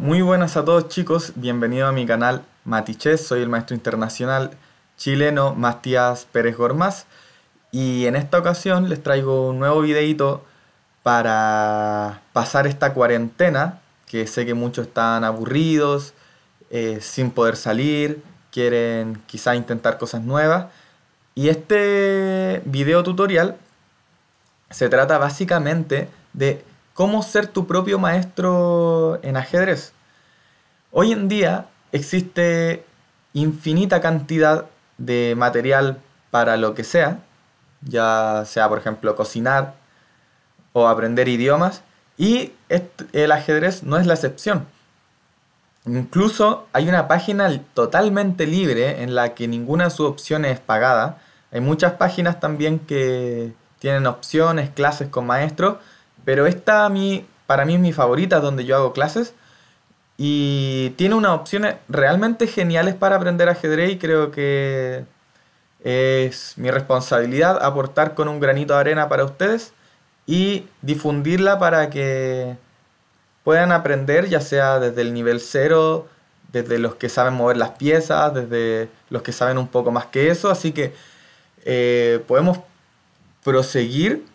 Muy buenas a todos chicos, bienvenido a mi canal Matichés, soy el maestro internacional chileno Matías Pérez Gormaz y en esta ocasión les traigo un nuevo videito para pasar esta cuarentena que sé que muchos están aburridos, eh, sin poder salir, quieren quizá intentar cosas nuevas y este video tutorial se trata básicamente de cómo ser tu propio maestro en ajedrez. Hoy en día existe infinita cantidad de material para lo que sea, ya sea por ejemplo cocinar o aprender idiomas, y el ajedrez no es la excepción. Incluso hay una página totalmente libre en la que ninguna de sus opciones es pagada. Hay muchas páginas también que tienen opciones, clases con maestros, pero esta a mí, para mí es mi favorita, donde yo hago clases. Y tiene unas opciones realmente geniales para aprender ajedrez y creo que es mi responsabilidad aportar con un granito de arena para ustedes y difundirla para que puedan aprender ya sea desde el nivel cero, desde los que saben mover las piezas, desde los que saben un poco más que eso. Así que eh, podemos proseguir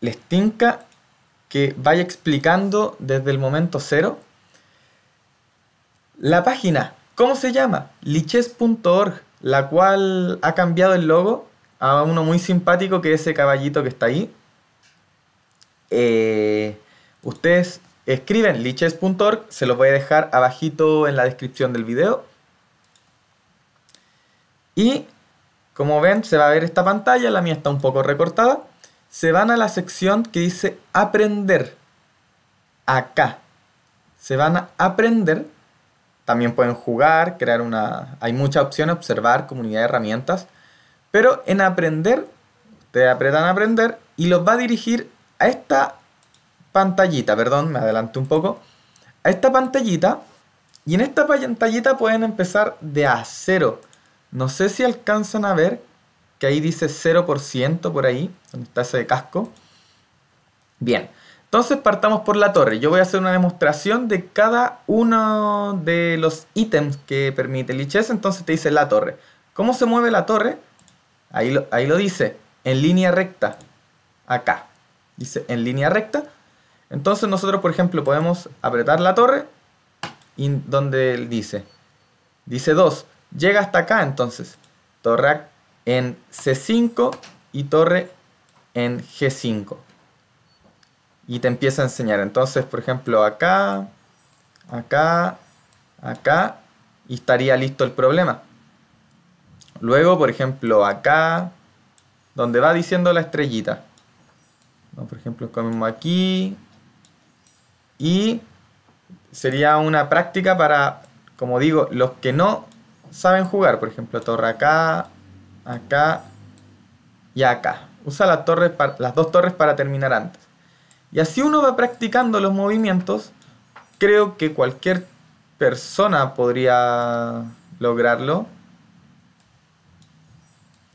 les tinca que vaya explicando desde el momento cero. La página, ¿cómo se llama? liches.org, la cual ha cambiado el logo a uno muy simpático que es ese caballito que está ahí. Eh, ustedes escriben liches.org, se los voy a dejar abajito en la descripción del video. Y como ven, se va a ver esta pantalla, la mía está un poco recortada se van a la sección que dice aprender. Acá. Se van a aprender. También pueden jugar, crear una... Hay muchas opciones, observar, comunidad de herramientas. Pero en aprender, te apretan a aprender y los va a dirigir a esta pantallita. Perdón, me adelanto un poco. A esta pantallita. Y en esta pantallita pueden empezar de a cero. No sé si alcanzan a ver que ahí dice 0% por ahí, donde está ese casco. Bien, entonces partamos por la torre. Yo voy a hacer una demostración de cada uno de los ítems que permite el entonces te dice la torre. ¿Cómo se mueve la torre? Ahí lo, ahí lo dice, en línea recta, acá. Dice en línea recta. Entonces nosotros, por ejemplo, podemos apretar la torre y donde dice. Dice 2. Llega hasta acá entonces. Torre en C5 y torre en G5. Y te empieza a enseñar. Entonces, por ejemplo, acá, acá, acá, y estaría listo el problema. Luego, por ejemplo, acá, donde va diciendo la estrellita. Por ejemplo, comemos aquí. Y sería una práctica para, como digo, los que no saben jugar. Por ejemplo, torre acá, acá y acá. Usa las dos torres para terminar antes. Y así uno va practicando los movimientos. Creo que cualquier persona podría lograrlo.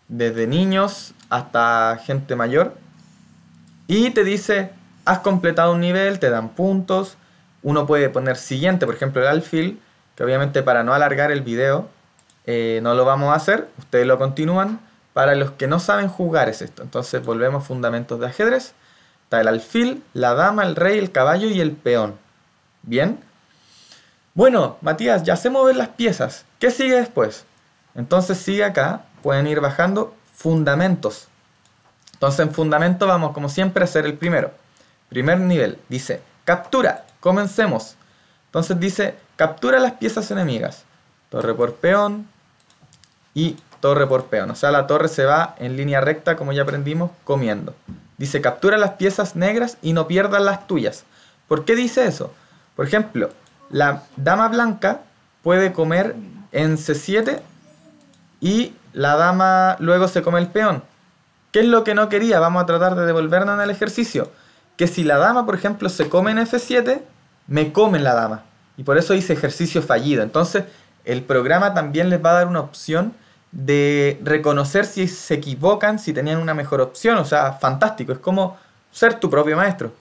Desde niños hasta gente mayor. Y te dice, has completado un nivel, te dan puntos. Uno puede poner siguiente, por ejemplo, el alfil, que obviamente para no alargar el video, eh, no lo vamos a hacer, ustedes lo continúan. Para los que no saben jugar es esto. Entonces volvemos a fundamentos de ajedrez. Está el alfil, la dama, el rey, el caballo y el peón. Bien. Bueno, Matías, ya hacemos ver las piezas. ¿Qué sigue después? Entonces sigue acá. Pueden ir bajando fundamentos. Entonces en fundamento vamos como siempre a hacer el primero. Primer nivel. Dice captura. Comencemos. Entonces dice captura las piezas enemigas torre por peón y torre por peón. O sea, la torre se va en línea recta, como ya aprendimos, comiendo. Dice, captura las piezas negras y no pierdas las tuyas. ¿Por qué dice eso? Por ejemplo, la dama blanca puede comer en C7 y la dama luego se come el peón. ¿Qué es lo que no quería? Vamos a tratar de devolvernos en el ejercicio. Que si la dama, por ejemplo, se come en F7, me come la dama. Y por eso hice ejercicio fallido. Entonces, el programa también les va a dar una opción de reconocer si se equivocan, si tenían una mejor opción. O sea, fantástico. Es como ser tu propio maestro.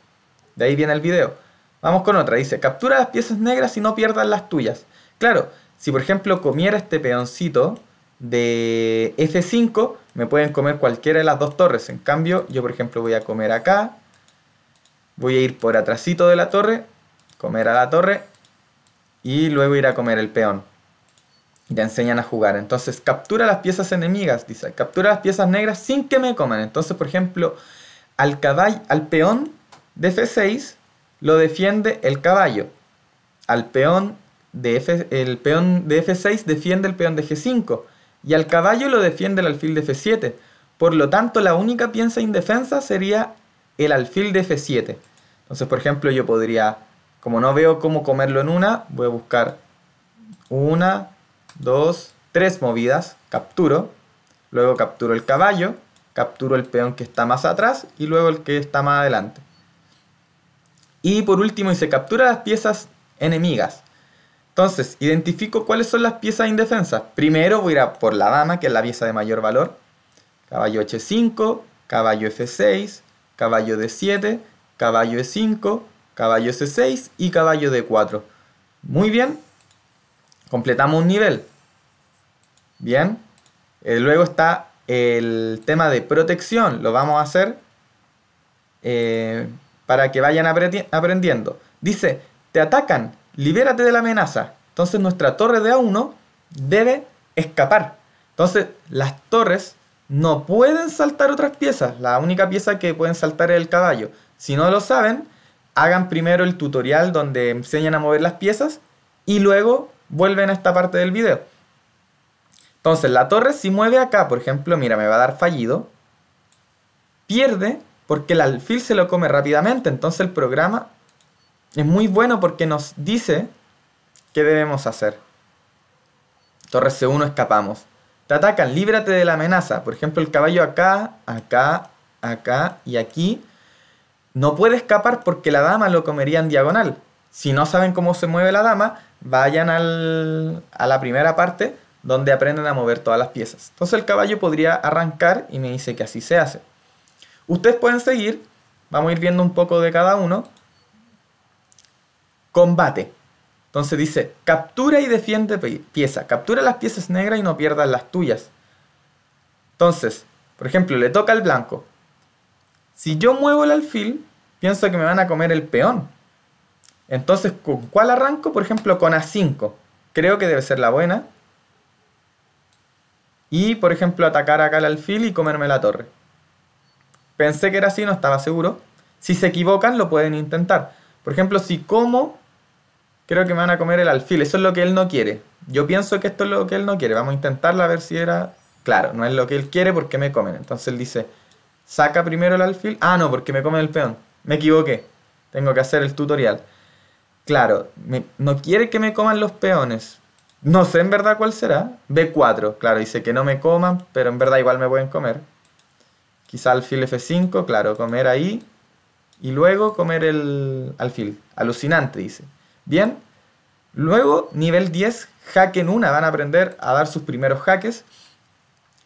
De ahí viene el video. Vamos con otra. Dice, captura las piezas negras y no pierdas las tuyas. Claro, si por ejemplo comiera este peoncito de F5, me pueden comer cualquiera de las dos torres. En cambio, yo por ejemplo voy a comer acá. Voy a ir por atrásito de la torre, comer a la torre y luego ir a comer el peón. Y Te enseñan a jugar. Entonces, captura las piezas enemigas, dice. Captura las piezas negras sin que me coman. Entonces, por ejemplo, al al peón de F6 lo defiende el caballo. Al peón de el peón de F6 defiende el peón de G5. Y al caballo lo defiende el alfil de F7. Por lo tanto, la única pieza indefensa sería el alfil de F7. Entonces, por ejemplo, yo podría, como no veo cómo comerlo en una, voy a buscar una, 2, 3 movidas, capturo, luego capturo el caballo, capturo el peón que está más atrás y luego el que está más adelante. Y por último, y se captura las piezas enemigas. Entonces, identifico cuáles son las piezas indefensas. Primero voy a ir por la dama, que es la pieza de mayor valor. Caballo H5, caballo F6, caballo D7, caballo E5, caballo C6 y caballo D4. Muy bien, completamos un nivel. Bien. Eh, luego está el tema de protección. Lo vamos a hacer eh, para que vayan aprendiendo. Dice, te atacan, libérate de la amenaza. Entonces nuestra torre de A1 debe escapar. Entonces las torres no pueden saltar otras piezas. La única pieza que pueden saltar es el caballo. Si no lo saben, hagan primero el tutorial donde enseñan a mover las piezas y luego vuelven a esta parte del video. Entonces, la torre si mueve acá, por ejemplo, mira, me va a dar fallido. Pierde porque el alfil se lo come rápidamente. Entonces el programa es muy bueno porque nos dice qué debemos hacer. Torre C1 escapamos. Te atacan, líbrate de la amenaza. Por ejemplo, el caballo acá, acá, acá y aquí. No puede escapar porque la dama lo comería en diagonal. Si no saben cómo se mueve la dama, vayan al, a la primera parte donde aprenden a mover todas las piezas. Entonces el caballo podría arrancar y me dice que así se hace. Ustedes pueden seguir, vamos a ir viendo un poco de cada uno. Combate. Entonces dice, captura y defiende pieza. Captura las piezas negras y no pierdas las tuyas. Entonces, por ejemplo, le toca al blanco. Si yo muevo el alfil, pienso que me van a comer el peón. Entonces, ¿con cuál arranco? Por ejemplo, con A5. Creo que debe ser la buena. Y, por ejemplo, atacar acá el alfil y comerme la torre. Pensé que era así, no estaba seguro. Si se equivocan, lo pueden intentar. Por ejemplo, si como, creo que me van a comer el alfil. Eso es lo que él no quiere. Yo pienso que esto es lo que él no quiere. Vamos a intentarla a ver si era... Claro, no es lo que él quiere porque me comen. Entonces él dice, saca primero el alfil. Ah, no, porque me come el peón. Me equivoqué. Tengo que hacer el tutorial. Claro, no quiere que me coman los peones. No sé en verdad cuál será. B4, claro, dice que no me coman, pero en verdad igual me pueden comer. Quizá alfil F5, claro, comer ahí. Y luego comer el alfil. Alucinante, dice. Bien. Luego, nivel 10, jaque en una. Van a aprender a dar sus primeros jaques.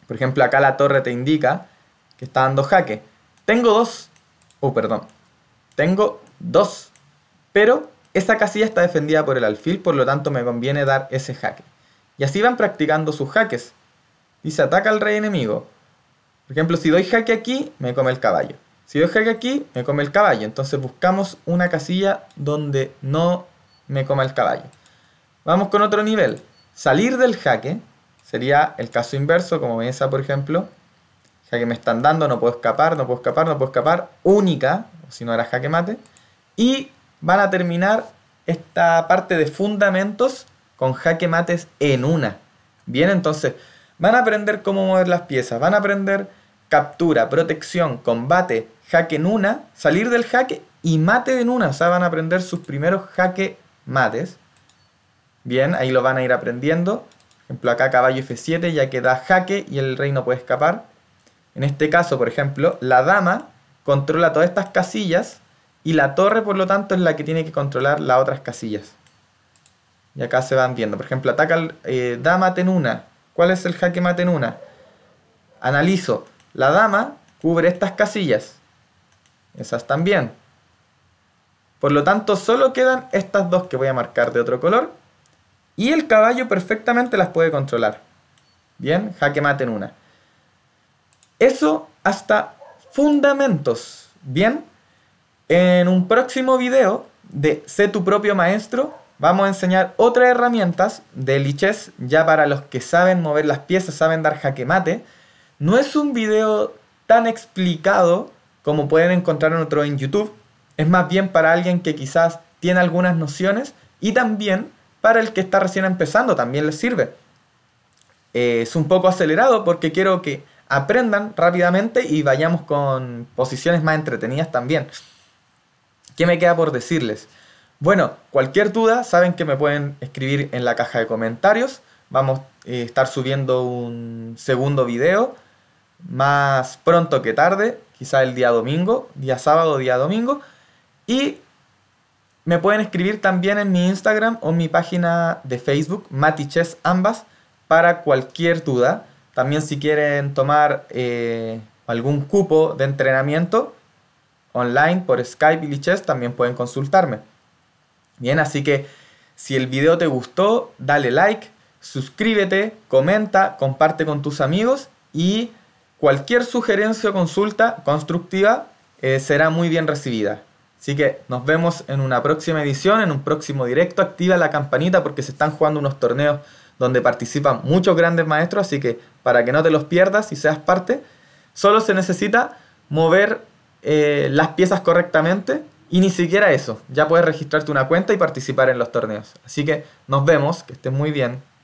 Por ejemplo, acá la torre te indica que está dando jaque. Tengo dos. Oh, perdón. Tengo dos. Pero esa casilla está defendida por el alfil, por lo tanto me conviene dar ese jaque. Y así van practicando sus jaques. se ataca al rey enemigo. Por ejemplo, si doy jaque aquí, me come el caballo. Si doy jaque aquí, me come el caballo. Entonces buscamos una casilla donde no me coma el caballo. Vamos con otro nivel. Salir del jaque sería el caso inverso, como esa, por ejemplo. Jaque me están dando, no puedo escapar, no puedo escapar, no puedo escapar. Única, si no era jaque mate. Y van a terminar esta parte de fundamentos con jaque mates en una. Bien, entonces van a aprender cómo mover las piezas, van a aprender captura, protección, combate, jaque en una, salir del jaque y mate en una. O sea, van a aprender sus primeros jaque mates. Bien, ahí lo van a ir aprendiendo. Por ejemplo, acá caballo F7 ya que da jaque y el rey no puede escapar. En este caso, por ejemplo, la dama controla todas estas casillas y la torre, por lo tanto, es la que tiene que controlar las otras casillas. Y acá se van viendo. Por ejemplo, ataca el, eh, dama dama una ¿Cuál es el jaque mate en una? Analizo. La dama cubre estas casillas. Esas también. Por lo tanto, solo quedan estas dos que voy a marcar de otro color. Y el caballo perfectamente las puede controlar. Bien, jaque mate en una. Eso hasta fundamentos. Bien. En un próximo video de Sé tu propio maestro, vamos a enseñar otras herramientas de liches ya para los que saben mover las piezas, saben dar jaque mate. No es un video tan explicado como pueden encontrar en otro en YouTube. Es más bien para alguien que quizás tiene algunas nociones y también para el que está recién empezando, también les sirve. Eh, es un poco acelerado porque quiero que aprendan rápidamente y vayamos con posiciones más entretenidas también. ¿Qué me queda por decirles? Bueno, cualquier duda, saben que me pueden escribir en la caja de comentarios. Vamos a eh, estar subiendo un segundo video más pronto que tarde, quizá el día domingo, día sábado, día domingo. Y me pueden escribir también en mi Instagram o en mi página de Facebook, Matiches ambas, para cualquier duda. También si quieren tomar eh, algún cupo de entrenamiento, online por Skype y Liches también pueden consultarme. Bien, así que si el video te gustó, dale like, suscríbete, comenta, comparte con tus amigos y cualquier sugerencia o consulta constructiva eh, será muy bien recibida. Así que nos vemos en una próxima edición, en un próximo directo. Activa la campanita porque se están jugando unos torneos donde participan muchos grandes maestros, así que para que no te los pierdas y seas parte, solo se necesita mover eh, las piezas correctamente. Y ni siquiera eso, ya puedes registrarte una cuenta y participar en los torneos. Así que nos vemos, que estén muy bien.